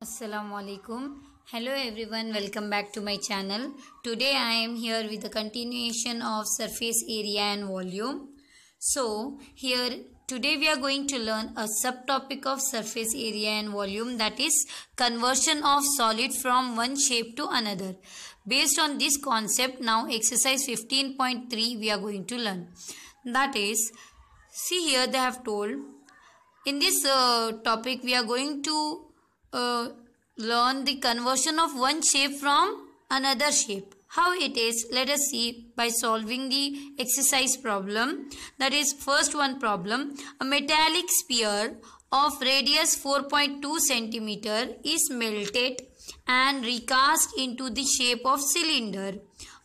Assalamualaikum. alaikum hello everyone welcome back to my channel today i am here with the continuation of surface area and volume so here today we are going to learn a subtopic of surface area and volume that is conversion of solid from one shape to another based on this concept now exercise 15.3 we are going to learn that is see here they have told in this uh, topic we are going to uh, learn the conversion of one shape from another shape. How it is? Let us see by solving the exercise problem. That is first one problem. A metallic sphere of radius 4.2 centimeter is melted and recast into the shape of cylinder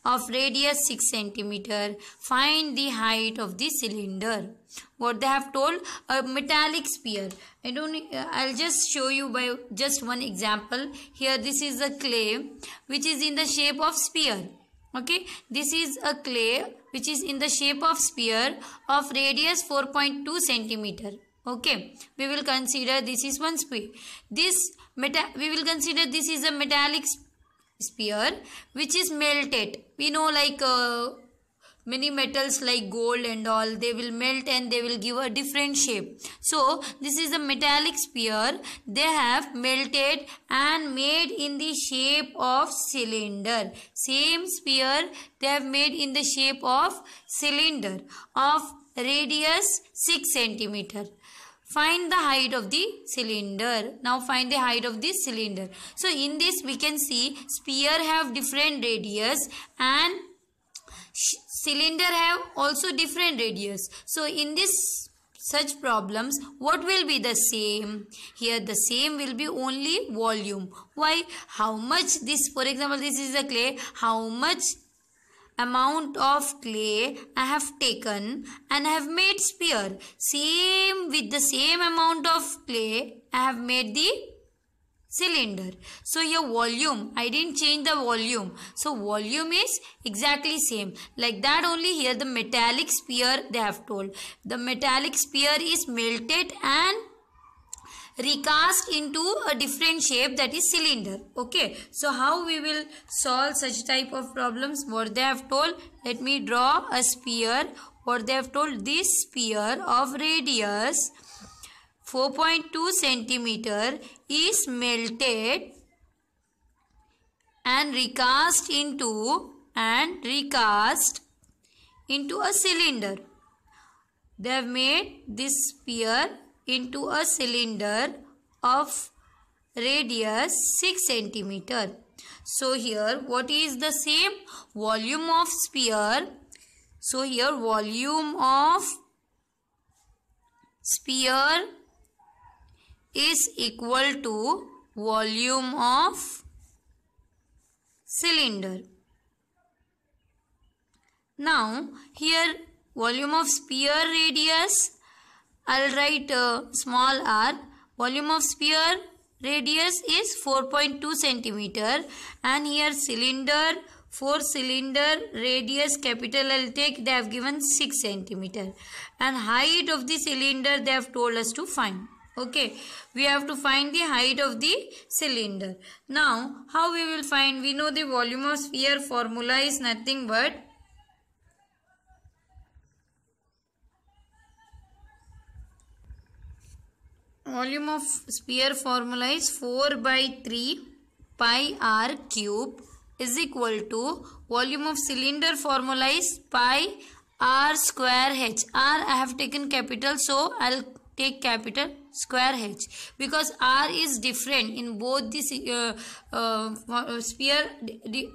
of radius 6 centimeter. Find the height of the cylinder what they have told a metallic sphere i don't uh, i'll just show you by just one example here this is a clay which is in the shape of sphere okay this is a clay which is in the shape of sphere of radius 4.2 centimeter okay we will consider this is one sphere this meta we will consider this is a metallic sphere which is melted we know like uh, many metals like gold and all they will melt and they will give a different shape so this is a metallic sphere they have melted and made in the shape of cylinder same sphere they have made in the shape of cylinder of radius 6 centimeter find the height of the cylinder now find the height of this cylinder so in this we can see sphere have different radius and cylinder have also different radius. So in this such problems, what will be the same? Here the same will be only volume. Why? How much this, for example, this is the clay. How much amount of clay I have taken and I have made sphere. Same with the same amount of clay I have made the cylinder so your volume i didn't change the volume so volume is exactly same like that only here the metallic sphere they have told the metallic sphere is melted and recast into a different shape that is cylinder okay so how we will solve such type of problems what they have told let me draw a sphere what they have told this sphere of radius 4.2 centimeter is melted and recast into and recast into a cylinder. They have made this sphere into a cylinder of radius 6 centimeter. So here what is the same volume of sphere? So here volume of sphere is equal to volume of cylinder. Now here volume of sphere radius I'll write uh, small r volume of sphere radius is 4.2 centimeter and here cylinder 4 cylinder radius capital L take they have given 6 centimeter and height of the cylinder they have told us to find okay we have to find the height of the cylinder now how we will find we know the volume of sphere formula is nothing but volume of sphere formula is 4 by 3 pi r cube is equal to volume of cylinder formula is pi r square h r i have taken capital so i'll take capital square h because r is different in both this uh, uh, uh, sphere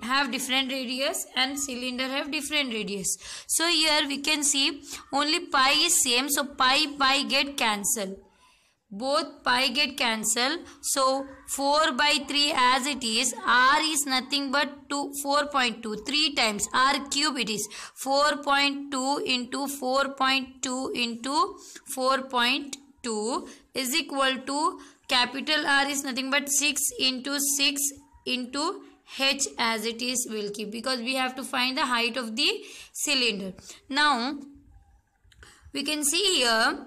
have different radius and cylinder have different radius so here we can see only pi is same so pi pi get cancelled both pi get cancelled so 4 by 3 as it is r is nothing but 2 4.2 3 times r cube it is 4.2 into 4.2 into 4.2 is equal to capital r is nothing but 6 into 6 into h as it is will keep because we have to find the height of the cylinder now we can see here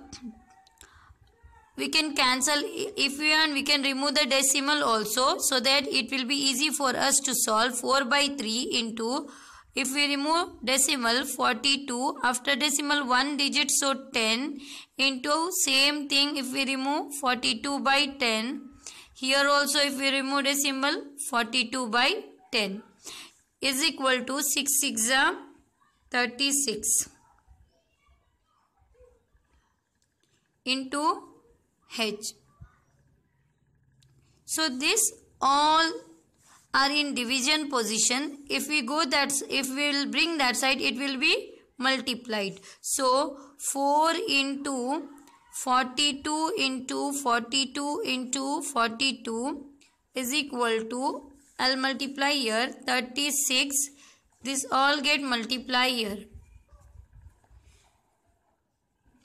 we can cancel if we want we can remove the decimal also so that it will be easy for us to solve 4 by 3 into if we remove decimal 42 after decimal 1 digit so 10 into same thing if we remove 42 by 10 here also if we remove decimal 42 by 10 is equal to 6 6 uh, 36 into H. So this all are in division position. If we go that, if we will bring that side, it will be multiplied. So 4 into 42 into 42 into 42 is equal to I'll multiply here 36. This all get multiplied here.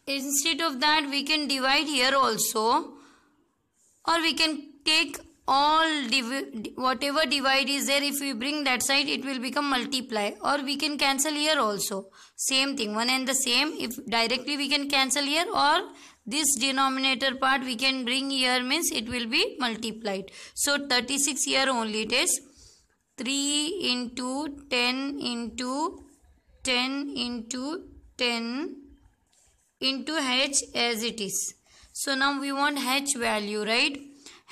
Instead of that, we can divide here also. Or we can take all div whatever divide is there if we bring that side it will become multiply or we can cancel here also same thing one and the same if directly we can cancel here or this denominator part we can bring here means it will be multiplied so 36 here only it is 3 into 10 into 10 into 10 into h as it is. So now we want h value, right?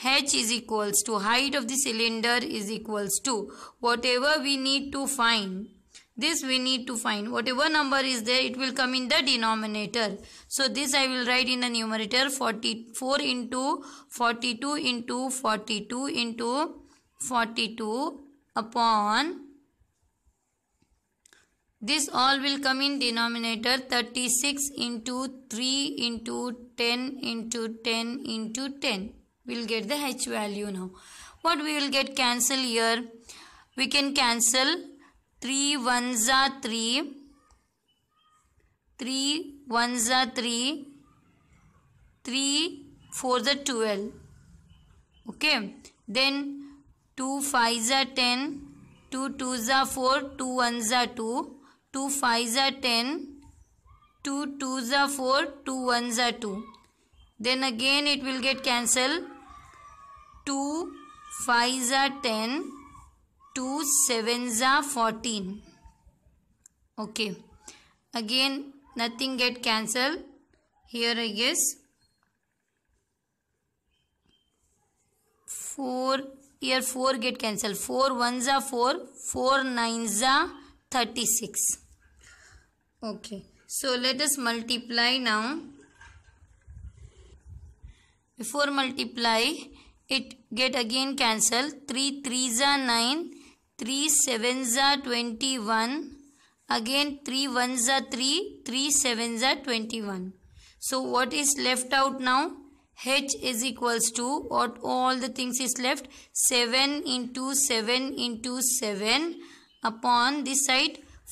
h is equals to height of the cylinder is equals to whatever we need to find. This we need to find. Whatever number is there, it will come in the denominator. So this I will write in the numerator 44 into 42 into 42 into 42 upon this all will come in denominator 36 into 3 into 10 into 10 into 10. We'll get the h value now. What we will get cancel here? We can cancel 3 ones are 3. 3 ones are 3. 3 for the 12. Okay. Then 2 fives are 10. 2 twos are 4. 2 ones are 2. 2 5s are 10, 2 2s are 4, 2 1s are 2. Then again it will get cancelled. 2 5s are 10, 2 7s are 14. Okay. Again nothing get cancelled. Here I guess 4 here 4 get cancelled 4 ones are 4 4 nines are 36 Okay. So let us multiply now. Before multiply, it get again cancel. 3 3s are 9, 3 7s are 21. Again 3 1s are 3, 3 7s are 21. So what is left out now? H is equals to what all the things is left 7 into 7 into 7 upon this side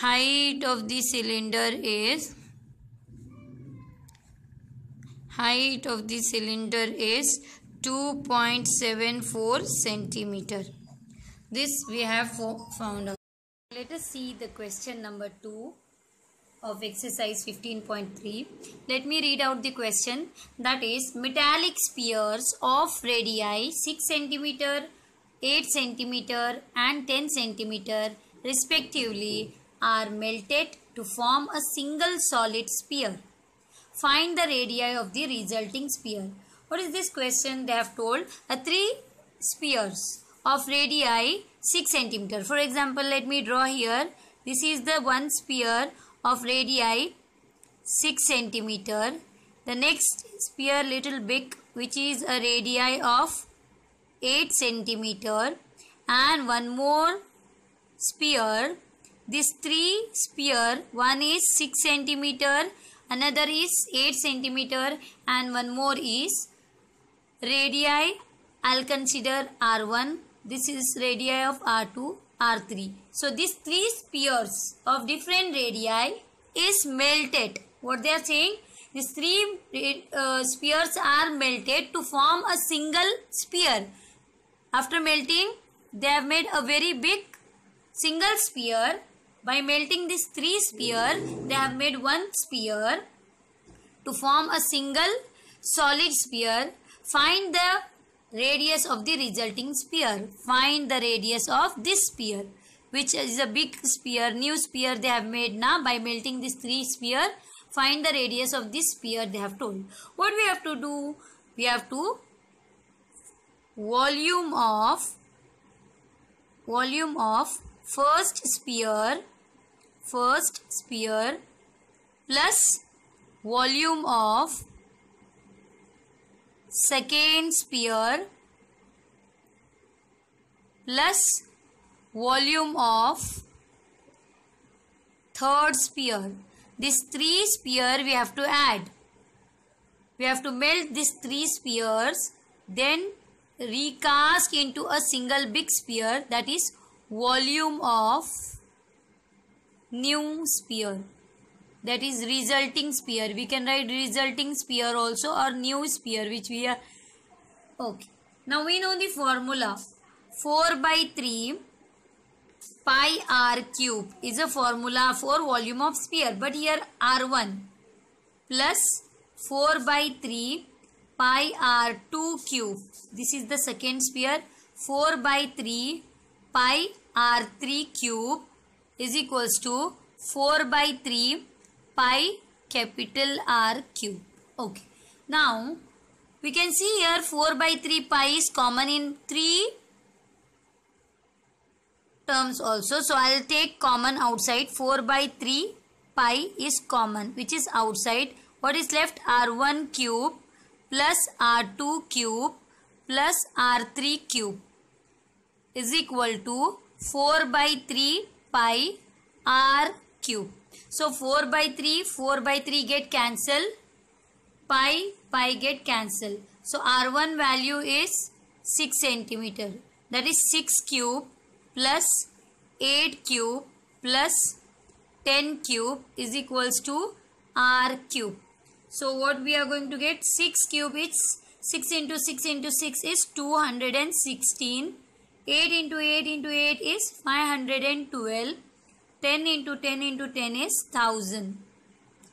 height of the cylinder is height of the cylinder is 2.74 centimeter this we have found out let us see the question number 2 of exercise 15.3 let me read out the question that is metallic spheres of radii 6 centimeter 8 centimeter and 10 centimeter respectively are melted to form a single solid sphere. Find the radii of the resulting sphere. What is this question? They have told a three spheres of radii 6 centimeter. For example, let me draw here. This is the one sphere of radii 6 centimeter. The next sphere little big which is a radii of 8 centimeter and one more sphere these three spear, one is 6 centimeter, another is 8 centimeter and one more is radii. I'll consider R1. This is radii of R2, R3. So these three spheres of different radii is melted. What they are saying? These three uh, spheres are melted to form a single sphere. After melting, they have made a very big single sphere by melting these three spheres, they have made one sphere to form a single solid sphere. Find the radius of the resulting sphere. Find the radius of this sphere which is a big sphere, new sphere they have made now by melting these three sphere. Find the radius of this sphere they have told. What we have to do? We have to volume of volume of first sphere first sphere plus volume of second sphere plus volume of third sphere. These three sphere we have to add. We have to melt these three spheres then recast into a single big sphere that is volume of new sphere that is resulting sphere we can write resulting sphere also or new sphere which we are okay now we know the formula 4 by 3 pi r cube is a formula for volume of sphere but here r1 plus 4 by 3 pi r2 cube this is the second sphere 4 by 3 pi r3 cube is equals to 4 by 3 pi capital R cube. Okay. Now, we can see here 4 by 3 pi is common in 3 terms also. So, I will take common outside. 4 by 3 pi is common which is outside. What is left? R1 cube plus R2 cube plus R3 cube is equal to 4 by 3 pi r cube. So 4 by 3, 4 by 3 get cancel. Pi, pi get cancel. So r1 value is 6 centimeter. That is 6 cube plus 8 cube plus 10 cube is equals to r cube. So what we are going to get 6 cube is 6 into 6 into 6 is 216 8 into 8 into 8 is 512. 10 into 10 into 10 is 1000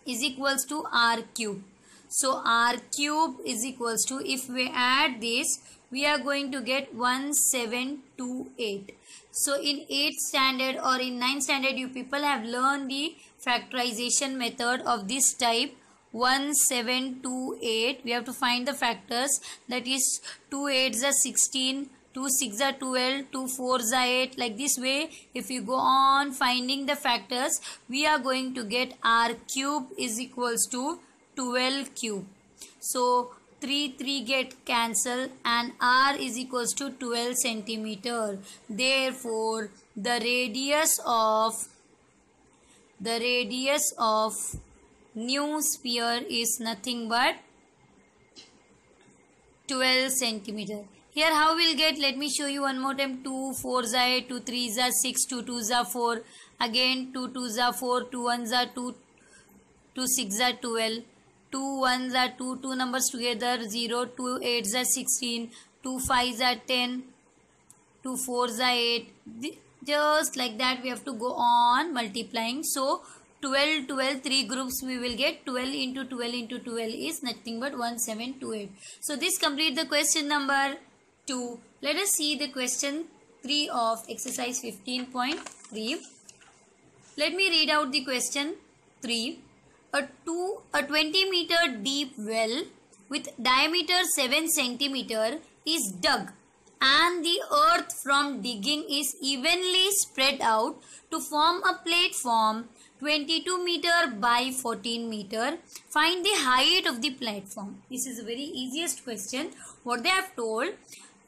is equals to r cube. So r cube is equals to if we add this we are going to get 1728. So in 8th standard or in 9th standard you people have learned the factorization method of this type 1728. We have to find the factors that is 2 8s are 16, 2 6 are 12 2 4 are 8 like this way if you go on finding the factors we are going to get r cube is equals to 12 cube so 3 3 get cancelled and r is equals to 12 centimeter therefore the radius of the radius of new sphere is nothing but 12 centimeter here how we'll get, let me show you one more time. 2, 4 za 8, 2, 3 za 6, 2, 2 za 4. Again 2, 2 za 4, 2, 1 za 2, 2, 6 za 12. 2, 1 za 2, 2 numbers together, 0, 2, 8 za 16, 2, 5 za 10, 2, 4 za 8. Just like that we have to go on multiplying. So 12 12 3 groups we will get 12 into 12 into 12 is nothing but 1728 so this complete the question number 2. Let us see the question 3 of exercise 15.3. Let me read out the question 3. A, two, a 20 meter deep well with diameter 7 centimeter is dug and the earth from digging is evenly spread out to form a platform 22 meter by 14 meter. Find the height of the platform. This is a very easiest question. What they have told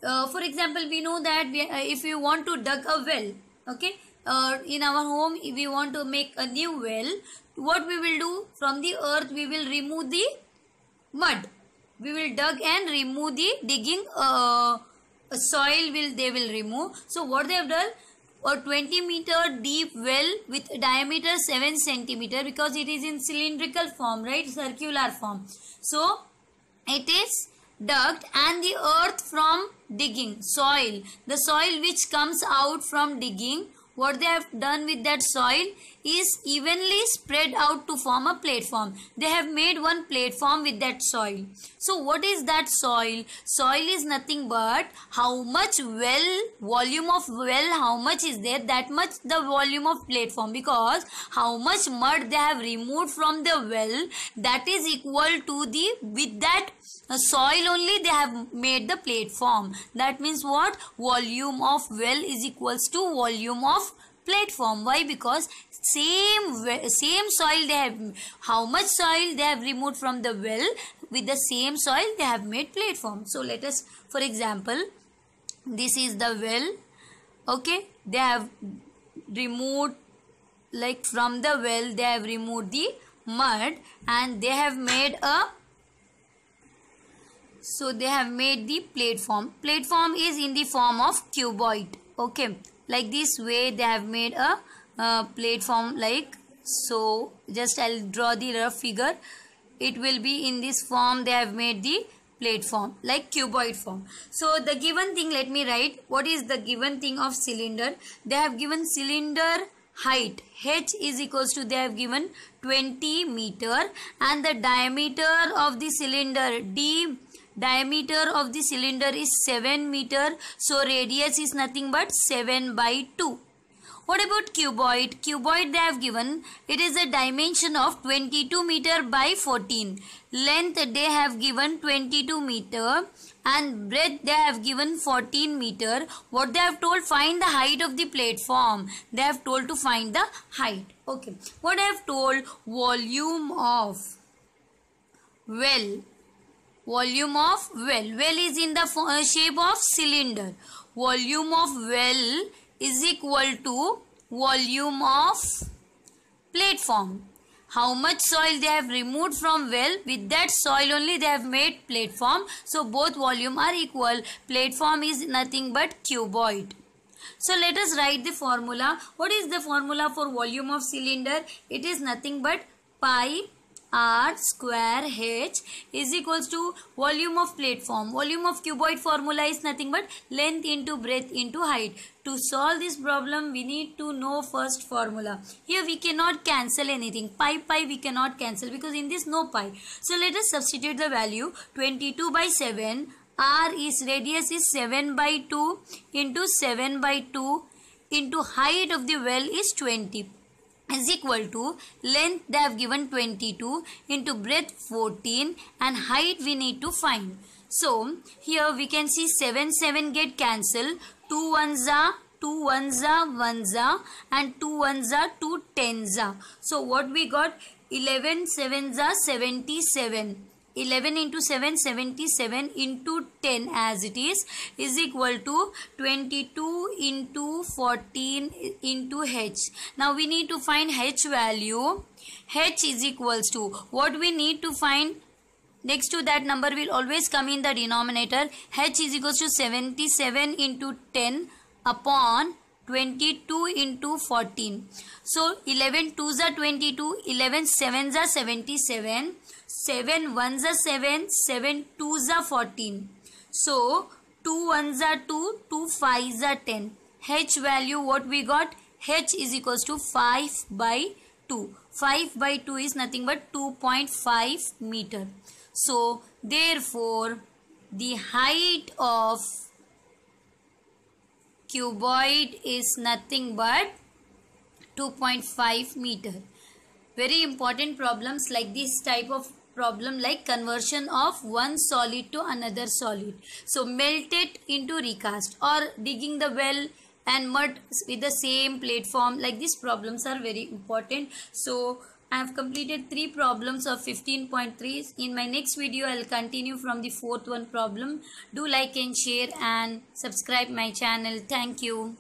uh, for example we know that we, uh, if you want to dug a well okay uh, in our home we want to make a new well what we will do from the earth we will remove the mud we will dug and remove the digging uh, soil will they will remove so what they have done a 20 meter deep well with diameter 7 centimeter because it is in cylindrical form right circular form so it is dug and the earth from digging soil the soil which comes out from digging what they have done with that soil is evenly spread out to form a platform. They have made one platform with that soil. So what is that soil? Soil is nothing but how much well, volume of well, how much is there, that much the volume of platform because how much mud they have removed from the well that is equal to the, with that soil only they have made the platform. That means what? Volume of well is equals to volume of platform why because same same soil they have how much soil they have removed from the well with the same soil they have made platform so let us for example this is the well okay they have removed like from the well they have removed the mud and they have made a so they have made the platform platform is in the form of cuboid okay like this way they have made a uh, platform like so just i'll draw the rough figure it will be in this form they have made the platform like cuboid form so the given thing let me write what is the given thing of cylinder they have given cylinder height h is equals to they have given 20 meter and the diameter of the cylinder d diameter of the cylinder is 7 meter so radius is nothing but 7 by 2 what about cuboid? Cuboid they have given. It is a dimension of 22 meter by 14. Length they have given 22 meter and breadth they have given 14 meter. What they have told find the height of the platform. They have told to find the height. Okay. What I have told volume of well Volume of well. Well is in the uh, shape of cylinder. Volume of well is equal to volume of platform. How much soil they have removed from well. With that soil only they have made platform. So both volume are equal. Platform is nothing but cuboid. So let us write the formula. What is the formula for volume of cylinder? It is nothing but pi r square h is equals to volume of platform. Volume of cuboid formula is nothing but length into breadth into height. To solve this problem, we need to know first formula. Here we cannot cancel anything. Pi pi we cannot cancel because in this no pi. So let us substitute the value 22 by 7. R is radius is 7 by 2 into 7 by 2 into height of the well is 20 is equal to length they have given 22 into breadth 14 and height we need to find. So here we can see 7 7 get cancelled 2 ones are 2 ones are 1s are and 2 ones are 2 tens are. So what we got 11 sevens are 77. 11 into 7 77 into 10 as it is is equal to 22 into 14 into h now we need to find h value h is equals to what we need to find next to that number will always come in the denominator h is equals to 77 into 10 upon 22 into 14 so 11 2s are 22 11 7s are 77 7 ones are 7, 7 twos are 14. So 2 ones are 2, 2 fives are 10. H value what we got? H is equals to 5 by 2. 5 by 2 is nothing but 2.5 meter. So therefore the height of cuboid is nothing but 2.5 meter. Very important problems like this type of problem like conversion of one solid to another solid. So melt it into recast or digging the well and mud with the same platform like these problems are very important. So I have completed 3 problems of 15.3. In my next video, I will continue from the fourth one problem. Do like and share and subscribe my channel. Thank you.